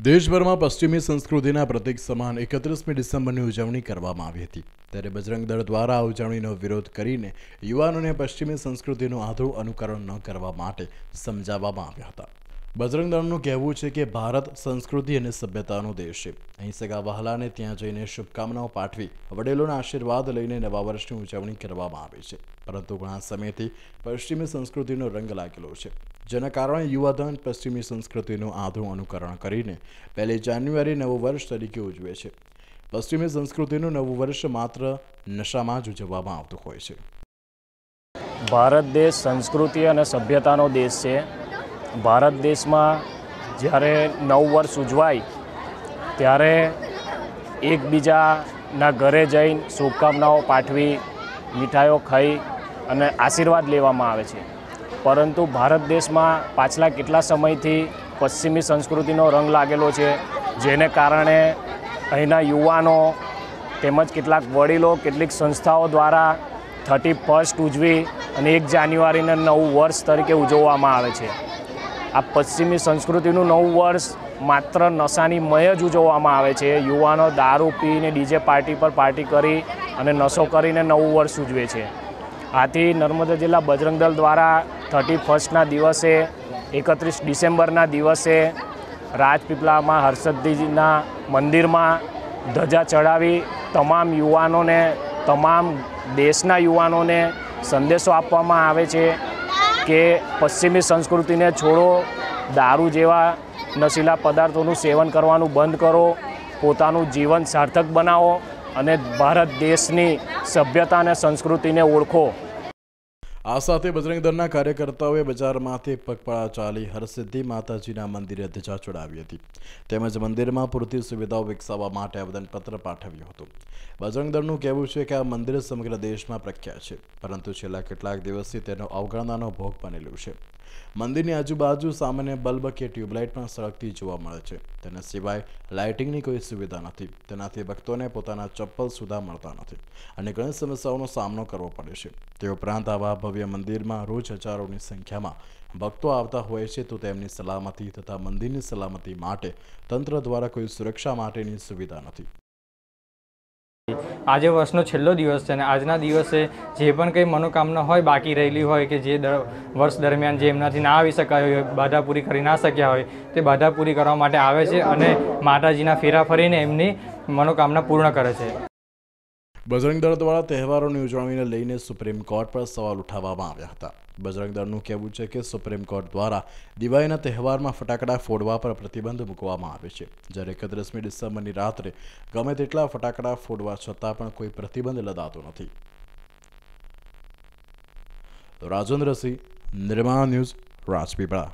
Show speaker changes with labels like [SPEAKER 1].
[SPEAKER 1] દેશભરમાં પશ્ચિમી સંસ્કૃતિના પ્રતિક સમાન એકત્રીસમી ડિસેમ્બરની ઉજવણી કરવામાં આવી હતી ત્યારે બજરંગ દળ દ્વારા આ ઉજવણીનો વિરોધ કરીને યુવાનોને પશ્ચિમી સંસ્કૃતિનું આધું અનુકરણ ન કરવા માટે સમજાવવામાં આવ્યા હતા બજરંગ દળનું કહેવું છે કે ભારત સંસ્કૃતિ અને સભ્યતાનો દેશ છે અહિંસકા વહાલાને ત્યાં જઈને શુભકામનાઓ પાઠવી વડીલોના આશીર્વાદ લઈને નવા વર્ષની ઉજવણી કરવામાં આવી છે પરંતુ ઘણા સમયથી પશ્ચિમી સંસ્કૃતિનો રંગ લાગેલો છે જેના કારણે યુવાધન પશ્ચિમી સંસ્કૃતિનું આધું અનુકરણ કરીને પહેલી જાન્યુઆરી નવું વર્ષ તરીકે ઉજવે છે પશ્ચિમી સંસ્કૃતિનું નવું વર્ષ માત્ર નશામાં જ ઉજવવામાં આવતું હોય છે
[SPEAKER 2] ભારત દેશ સંસ્કૃતિ અને સભ્યતાનો દેશ છે ભારત દેશમાં જ્યારે નવું વર્ષ ઉજવાય ત્યારે એકબીજાના ઘરે જઈને શુભકામનાઓ પાઠવી મીઠાઈઓ ખાઈ અને આશીર્વાદ લેવામાં આવે છે પરંતુ ભારત દેશમાં પાછલા કેટલા સમયથી પશ્ચિમી સંસ્કૃતિનો રંગ લાગેલો છે જેને કારણે અહીંના યુવાનો તેમજ કેટલાક વડીલો કેટલીક સંસ્થાઓ દ્વારા થર્ટી ફર્સ્ટ ઉજવી અને એક જાન્યુઆરીને નવું વર્ષ તરીકે ઉજવવામાં આવે છે આ પશ્ચિમી સંસ્કૃતિનું નવું વર્ષ માત્ર નશાની મય જ ઉજવવામાં આવે છે યુવાનો દારૂ પીને ડીજે પાર્ટી પર પાર્ટી કરી અને નશો કરીને નવું વર્ષ ઉજવે છે આથી નર્મદા જિલ્લા બજરંગ દ્વારા થર્ટી ફર્સ્ટના દિવસે એકત્રીસ ડિસેમ્બરના દિવસે રાજપીપળામાં હર્ષદજીના મંદિરમાં ધજા ચડાવી તમામ યુવાનોને તમામ દેશના યુવાનોને સંદેશો આપવામાં આવે છે કે પશ્ચિમી સંસ્કૃતિને છોડો દારૂ જેવા નશીલા પદાર્થોનું સેવન કરવાનું બંધ કરો પોતાનું જીવન સાર્થક બનાવો અને ભારત દેશની સભ્યતા અને સંસ્કૃતિને ઓળખો
[SPEAKER 1] આ સાથે બજરંગ દળના કાર્યકર્તાઓએ બજારમાંથી પગપાળા ચાલી હરસિદ્ધિ માતાજીના મંદિરે ધજા ચડાવી હતી તેમજ મંદિરમાં પૂરતી સુવિધાઓ વિકસાવવા માટે આવેદનપત્ર પાઠવ્યું હતું બજરંગ દળનું કહેવું છે કે આ મંદિર સમગ્ર દેશમાં પ્રખ્યાત છે પરંતુ છેલ્લા કેટલાક દિવસથી તેનો અવગણનાનો ભોગ બનેલું છે મંદિરની આજુબાજુ સામાન્ય બલ્બ કે ટ્યુબલાઇટ પણ સળગતી જોવા મળે છે તેના સિવાય લાઇટિંગની કોઈ સુવિધા નથી તેનાથી ભક્તોને પોતાના ચપ્પલ સુધા મળતા નથી અને ઘણી સમસ્યાઓનો સામનો કરવો પડે છે તે ઉપરાંત આવા ભવ્ય મંદિરમાં રોજ હજારોની સંખ્યામાં ભક્તો આવતા હોય છે તો તેમની સલામતી તથા મંદિરની સલામતી માટે તંત્ર દ્વારા કોઈ સુરક્ષા માટેની સુવિધા નથી
[SPEAKER 3] આજે વર્ષનો છેલ્લો દિવસ છે અને આજના દિવસે જે પણ કંઈ મનોકામના હોય બાકી રહેલી હોય કે જે વર્ષ દરમિયાન જે એમનાથી ના આવી શકાય હોય બાધા પૂરી કરી ના શક્યા હોય તે બાધા પૂરી કરવા માટે આવે છે અને માતાજીના ફેરા ફરીને એમની મનોકામના પૂર્ણ કરે છે
[SPEAKER 1] બજરંગ દળ દ્વારા તહેવારોની ઉજવણીને લઈને સુપ્રીમ કોર્ટ પર સવાલ ઉઠાવવામાં આવ્યા હતા બજરંગ દળનું કહેવું છે કે સુપ્રીમ કોર્ટ દ્વારા દિવાળીના તહેવારમાં ફટાકડા ફોડવા પર પ્રતિબંધ મૂકવામાં આવે છે જ્યારે એકત્રીસમી ડિસેમ્બરની રાત્રે ગમે તેટલા ફટાકડા ફોડવા છતાં પણ કોઈ પ્રતિબંધ લદાતો નથી રાજેન્દ્રસિંહ નિર્માણ ન્યૂઝ રાજપીપળા